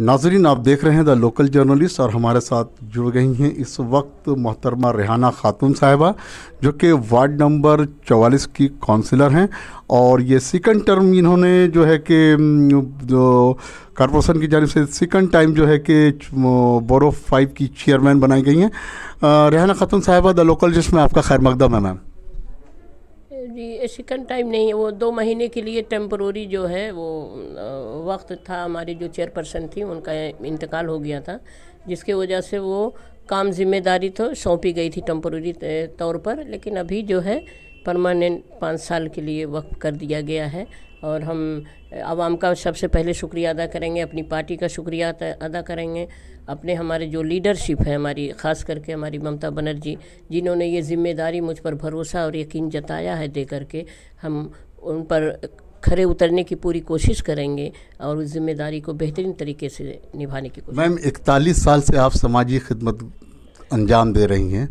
नाजरीन आप देख रहे हैं द लोकल जर्नलिस्ट और हमारे साथ जुड़ गई हैं इस वक्त मोहतरमा रेहाना खातून साहिबा जो कि वार्ड नंबर 44 की काउंसिलर हैं और ये सेकंड टर्म इन्होंने जो है कि जो कॉरपोरेशन की जानब से सेकंड टाइम जो है कि बोरो फाइव की चेयरमैन बनाई गई हैं रेहाना खातून साहिबा द लोकल जिसमें में आपका खैर मकदम है मैम जी सेकंड टाइम नहीं है वो दो महीने के लिए टेम्प्रोरी जो है वो वक्त था हमारी जो चेयरपर्सन थी उनका इंतकाल हो गया था जिसके वजह से वो काम जिम्मेदारी तो सौंपी गई थी टेम्प्रोरी तौर पर लेकिन अभी जो है परमानेंट पाँच साल के लिए वक्फ कर दिया गया है और हम आवाम का सबसे पहले शुक्रिया अदा करेंगे अपनी पार्टी का शुक्रिया अदा करेंगे अपने हमारे जो लीडरशिप है हमारी ख़ास करके हमारी ममता बनर्जी जिन्होंने ये ज़िम्मेदारी मुझ पर भरोसा और यकीन जताया है दे करके हम उन पर खड़े उतरने की पूरी कोशिश करेंगे और उस जिम्मेदारी को बेहतरीन तरीके से निभाने की मैम इकतालीस साल से आप समाजी खिदमत अंजाम दे रही हैं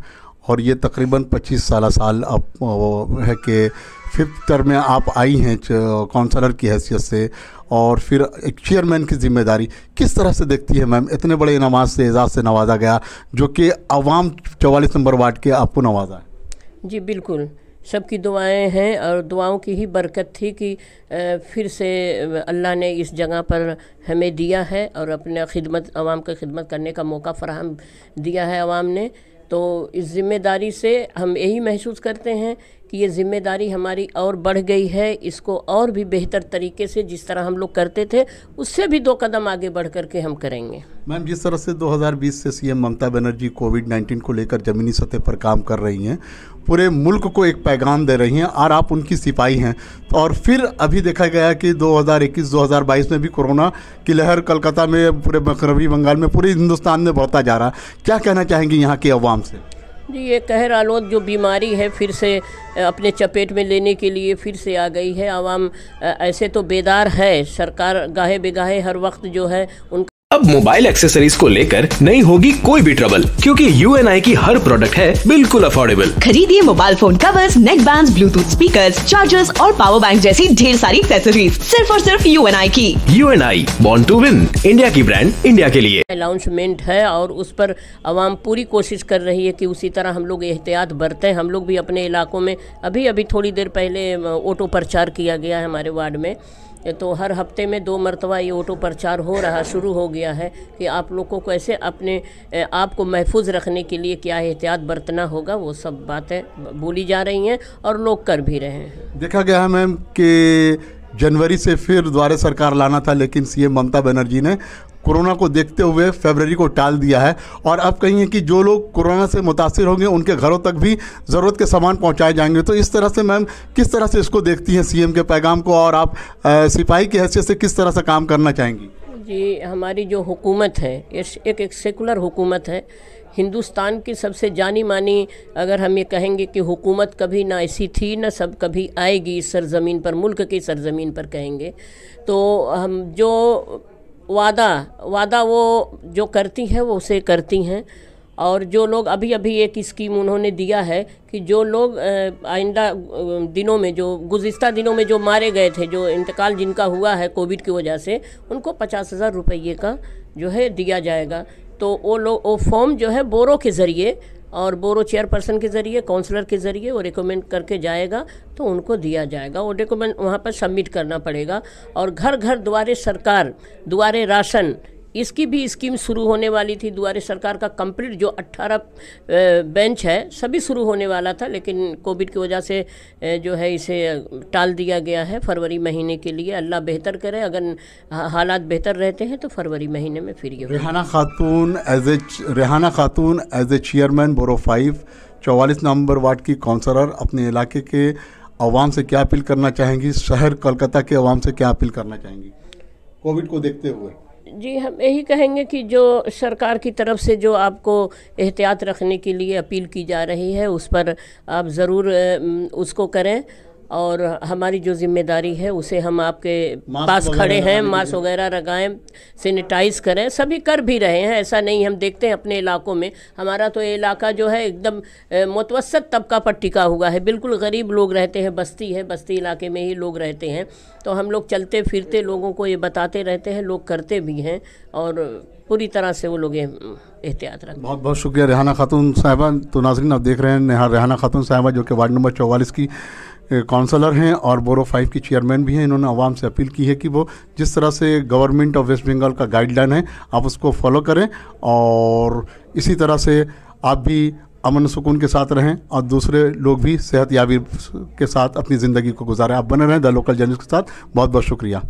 और ये तकरीबन 25 साल साल अब है कि फिफ्थ टर्म में आप आई हैं काउंसलर की हैसियत से और फिर एक चेयरमैन की जिम्मेदारी किस तरह से देखती है मैम इतने बड़े इनाम से एजाज़ से नवाजा गया जो कि आवाम चवालीस नंबर वार्ड के आपको नवाजा है जी बिल्कुल सबकी दुआएं हैं और दुआओं की ही बरकत थी कि फिर से अल्लाह ने इस जगह पर हमें दिया है और अपने खिदमत आवाम की खिदमत करने का मौका फराहम दिया है आवाम ने तो इस जिम्मेदारी से हम यही महसूस करते हैं कि ये जिम्मेदारी हमारी और बढ़ गई है इसको और भी बेहतर तरीके से जिस तरह हम लोग करते थे उससे भी दो कदम आगे बढ़ करके हम करेंगे मैम जिस तरह से 2020 से सीएम ममता बनर्जी कोविड 19 को लेकर ज़मीनी सतह पर काम कर रही हैं पूरे मुल्क को एक पैगाम दे रही हैं और आप उनकी सिपाही हैं और फिर अभी देखा गया कि 2021-2022 में भी कोरोना की लहर कलकत्ता में पूरे मकरबी बंगाल में पूरे हिंदुस्तान में बढ़ता जा रहा क्या कहना चाहेंगी यहाँ के अवाम से जी ये कहर आलोद जो बीमारी है फिर से अपने चपेट में लेने के लिए फिर से आ गई है आवाम ऐसे तो बेदार है सरकार गाहे बेगाहे हर वक्त जो है उन अब मोबाइल एक्सेसरीज को लेकर नहीं होगी कोई भी ट्रबल क्योंकि यू एन आई की हर प्रोडक्ट है बिल्कुल अफोर्डेबल खरीदिए mobile phone covers neck band Bluetooth speaker chargers और पावर बैंक जैसी ढेर सारी एक्सेसरीज सिर्फ और सिर्फ यू की U N I bond to win India की ब्रांड इंडिया के लिए अनाउंसमेंट है और उस पर आवाम पूरी कोशिश कर रही है की उसी तरह हम लोग एहतियात बरते हम लोग भी अपने इलाकों में अभी अभी थोड़ी देर पहले ऑटो प्रचार किया गया है हमारे वार्ड में तो हर हफ्ते में दो मरतबा ये ऑटो प्रचार हो रहा शुरू हो गया है कि आप लोग को कैसे अपने आप को महफूज रखने के लिए क्या एहतियात बरतना होगा वो सब बातें बोली जा रही हैं और लोग कर भी रहे हैं देखा गया है मैम कि जनवरी से फिर द्वारा सरकार लाना था लेकिन सीएम ममता बनर्जी ने कोरोना को देखते हुए फरवरी को टाल दिया है और अब कहेंगे कि जो लोग कोरोना से मुतासर होंगे उनके घरों तक भी ज़रूरत के सामान पहुँचाए जाएंगे तो इस तरह से मैम किस तरह से इसको देखती हैं सीएम के पैगाम को और आप आ, सिपाही की हैसियत से किस तरह से काम करना चाहेंगी जी हमारी जो हुकूमत है एक एक सेकुलर हुकूमत है हिंदुस्तान की सबसे जानी मानी अगर हम ये कहेंगे कि हुकूमत कभी ना ऐसी थी ना सब कभी आएगी इस सरज़मीन पर मुल्क की सरज़मीन पर कहेंगे तो हम जो वादा वादा वो जो करती हैं वो उसे करती हैं और जो लोग अभी अभी एक स्कीम उन्होंने दिया है कि जो लोग आइंदा दिनों में जो गुज्त दिनों में जो मारे गए थे जो इंतकाल जिनका हुआ है कोविड की वजह से उनको पचास हज़ार रुपये का जो है दिया जाएगा तो वो लोग वो फॉर्म जो है बोरो के ज़रिए और बोरो चेयरपर्सन के ज़रिए काउंसलर के ज़रिए वो रिकमेंड करके जाएगा तो उनको दिया जाएगा वो डॉक्यूमेंट वहाँ पर सबमिट करना पड़ेगा और घर घर द्वारे सरकार द्वारे राशन इसकी भी स्कीम शुरू होने वाली थी दुआरे सरकार का कंप्लीट जो 18 बेंच है सभी शुरू होने वाला था लेकिन कोविड की वजह से जो है इसे टाल दिया गया है फरवरी महीने के लिए अल्लाह बेहतर करे अगर हालात बेहतर रहते हैं तो फरवरी महीने में फिर ये Rehana Khatoon as a Rehana Khatoon as a chairman borough five चौवालीस नवंबर वार्ड की काउंसलर अपने इलाके के आवाम से क्या अपील करना चाहेंगी शहर कोलकाता के आवाम से क्या अपील करना चाहेंगी कोविड को देखते हुए जी हम यही कहेंगे कि जो सरकार की तरफ से जो आपको एहतियात रखने के लिए अपील की जा रही है उस पर आप ज़रूर उसको करें और हमारी जो जिम्मेदारी है उसे हम आपके पास खड़े हैं मास्क वगैरह लगाएं सैनिटाइज करें सभी कर भी रहे हैं ऐसा नहीं हम देखते हैं अपने इलाकों में हमारा तो ये इलाका जो है एकदम मुतवसत तबका पर टिका हुआ है बिल्कुल गरीब लोग रहते हैं बस्ती है बस्ती इलाके में ही लोग रहते हैं तो हम लोग चलते फिरते लोगों को ये बताते रहते हैं लोग करते भी हैं और पूरी तरह से वो लोग एहतियात रखें बहुत बहुत शुक्रिया रेहाना खातून साहबा तो नाजरीन आप देख रहे हैं रेहाना खातून साहबा जो कि वार्ड नंबर चौवालीस की काउंसलर हैं और बोरो फाइव की चेयरमैन भी हैं इन्होंने आवाम से अपील की है कि वो जिस तरह से गवर्नमेंट ऑफ वेस्ट बंगाल का गाइडलाइन है आप उसको फॉलो करें और इसी तरह से आप भी अमन सुकून के साथ रहें और दूसरे लोग भी सेहत याबी के साथ अपनी ज़िंदगी को गुजारें आप बने रहें द लोकल जर्नलिस्ट के साथ बहुत बहुत शुक्रिया